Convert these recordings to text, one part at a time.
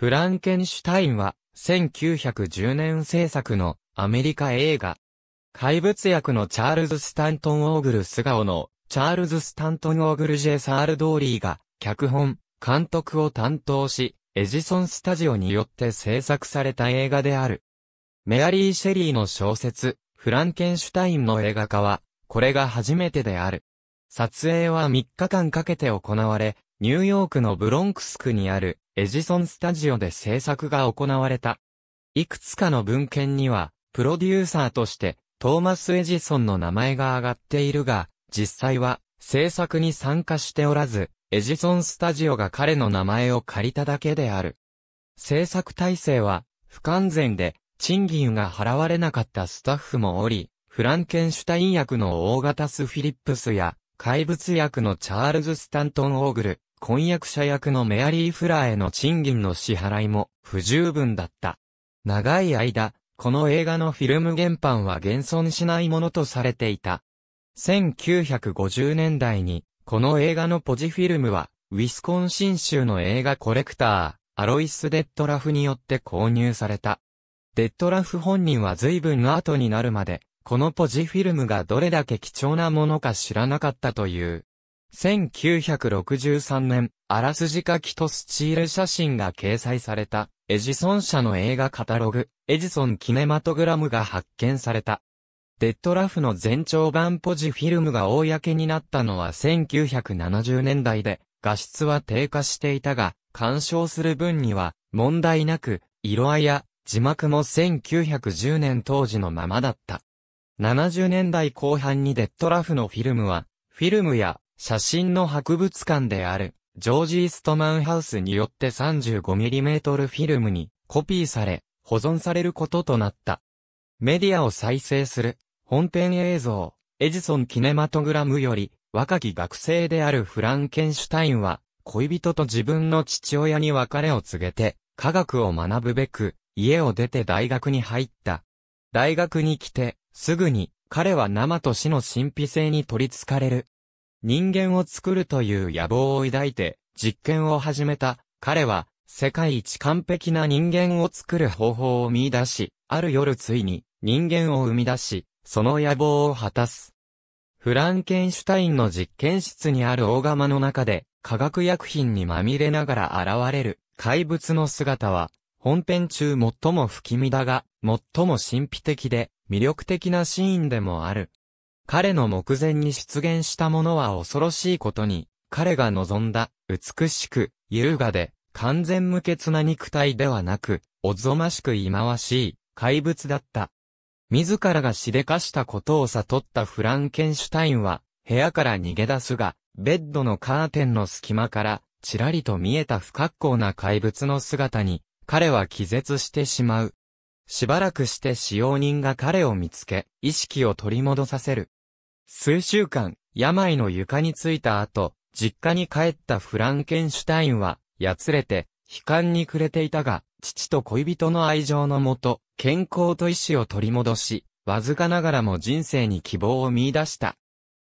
フランケンシュタインは、1910年制作のアメリカ映画。怪物役のチャールズ・スタントン・オーグル素顔のチャールズ・スタントン・オーグル・ジェサール・ドーリーが脚本、監督を担当し、エジソン・スタジオによって制作された映画である。メアリー・シェリーの小説、フランケンシュタインの映画化は、これが初めてである。撮影は3日間かけて行われ、ニューヨークのブロンクス区にあるエジソンスタジオで制作が行われた。いくつかの文献には、プロデューサーとしてトーマス・エジソンの名前が挙がっているが、実際は制作に参加しておらず、エジソンスタジオが彼の名前を借りただけである。制作体制は不完全で、賃金が払われなかったスタッフもおり、フランケンシュタイン役の大型ス・フィリップスや、怪物役のチャールズ・スタントン・オーグル、婚約者役のメアリー・フラーへの賃金の支払いも不十分だった。長い間、この映画のフィルム原版は現存しないものとされていた。1950年代に、この映画のポジフィルムは、ウィスコンシン州の映画コレクター、アロイス・デッドラフによって購入された。デッドラフ本人は随分後になるまで、このポジフィルムがどれだけ貴重なものか知らなかったという。1963年、あらすじ書きとスチール写真が掲載された、エジソン社の映画カタログ、エジソンキネマトグラムが発見された。デッドラフの全長版ポジフィルムが公になったのは1970年代で、画質は低下していたが、鑑賞する分には問題なく、色合いや字幕も1910年当時のままだった。70年代後半にデッドラフのフィルムは、フィルムや写真の博物館である、ジョージ・イストマンハウスによって 35mm フィルムにコピーされ、保存されることとなった。メディアを再生する、本編映像、エジソン・キネマトグラムより、若き学生であるフランケンシュタインは、恋人と自分の父親に別れを告げて、科学を学ぶべく、家を出て大学に入った。大学に来て、すぐに、彼は生と死の神秘性に取り憑かれる。人間を作るという野望を抱いて実験を始めた彼は世界一完璧な人間を作る方法を見出し、ある夜ついに人間を生み出し、その野望を果たす。フランケンシュタインの実験室にある大釜の中で化学薬品にまみれながら現れる怪物の姿は本編中最も不気味だが最も神秘的で魅力的なシーンでもある。彼の目前に出現したものは恐ろしいことに、彼が望んだ、美しく、優雅で、完全無欠な肉体ではなく、おぞましく忌まわしい、怪物だった。自らがしでかしたことを悟ったフランケンシュタインは、部屋から逃げ出すが、ベッドのカーテンの隙間から、ちらりと見えた不格好な怪物の姿に、彼は気絶してしまう。しばらくして使用人が彼を見つけ、意識を取り戻させる。数週間、病の床についた後、実家に帰ったフランケンシュタインは、やつれて、悲観に暮れていたが、父と恋人の愛情のもと、健康と意志を取り戻し、わずかながらも人生に希望を見出した。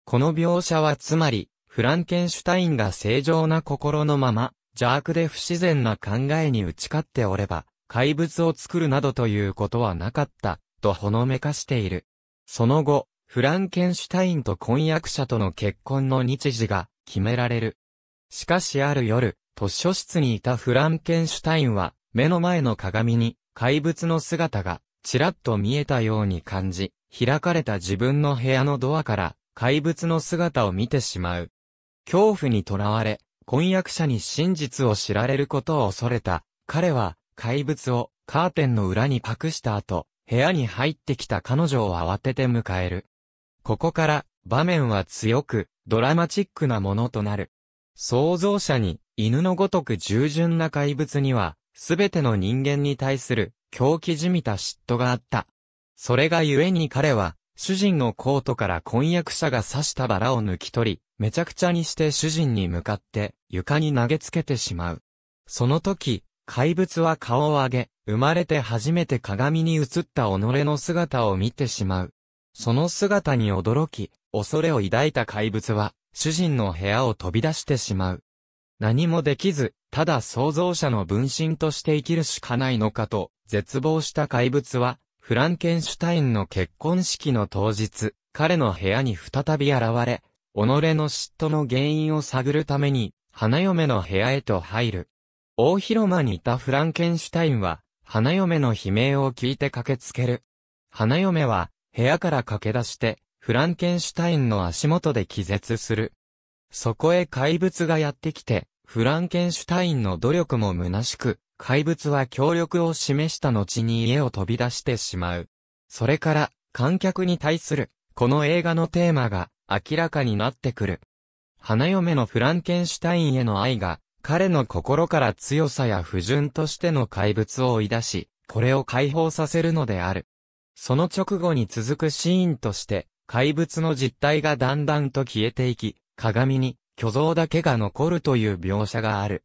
この描写はつまり、フランケンシュタインが正常な心のまま、邪悪で不自然な考えに打ち勝っておれば、怪物を作るなどということはなかった、とほのめかしている。その後、フランケンシュタインと婚約者との結婚の日時が決められる。しかしある夜、図書室にいたフランケンシュタインは、目の前の鏡に怪物の姿がちらっと見えたように感じ、開かれた自分の部屋のドアから怪物の姿を見てしまう。恐怖にとらわれ、婚約者に真実を知られることを恐れた。彼は怪物をカーテンの裏に隠した後、部屋に入ってきた彼女を慌てて迎える。ここから場面は強くドラマチックなものとなる。創造者に犬のごとく従順な怪物には、すべての人間に対する狂気じみた嫉妬があった。それが故に彼は、主人のコートから婚約者が刺したバラを抜き取り、めちゃくちゃにして主人に向かって床に投げつけてしまう。その時、怪物は顔を上げ、生まれて初めて鏡に映った己の姿を見てしまう。その姿に驚き、恐れを抱いた怪物は、主人の部屋を飛び出してしまう。何もできず、ただ創造者の分身として生きるしかないのかと、絶望した怪物は、フランケンシュタインの結婚式の当日、彼の部屋に再び現れ、己の嫉妬の原因を探るために、花嫁の部屋へと入る。大広間にいたフランケンシュタインは、花嫁の悲鳴を聞いて駆けつける。花嫁は、部屋から駆け出して、フランケンシュタインの足元で気絶する。そこへ怪物がやってきて、フランケンシュタインの努力も虚しく、怪物は協力を示した後に家を飛び出してしまう。それから、観客に対する、この映画のテーマが明らかになってくる。花嫁のフランケンシュタインへの愛が、彼の心から強さや不純としての怪物を追い出し、これを解放させるのである。その直後に続くシーンとして、怪物の実態がだんだんと消えていき、鏡に巨像だけが残るという描写がある。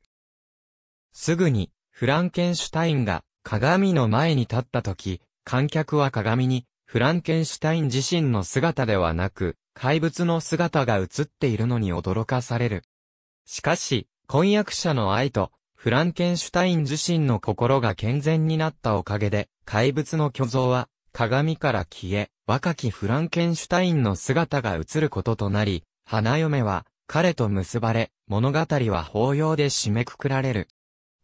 すぐに、フランケンシュタインが鏡の前に立った時、観客は鏡に、フランケンシュタイン自身の姿ではなく、怪物の姿が映っているのに驚かされる。しかし、婚約者の愛と、フランケンシュタイン自身の心が健全になったおかげで、怪物の巨像は、鏡から消え、若きフランケンシュタインの姿が映ることとなり、花嫁は彼と結ばれ、物語は法要で締めくくられる。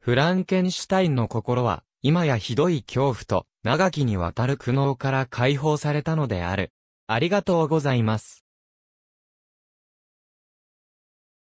フランケンシュタインの心は、今やひどい恐怖と長きにわたる苦悩から解放されたのである。ありがとうございます。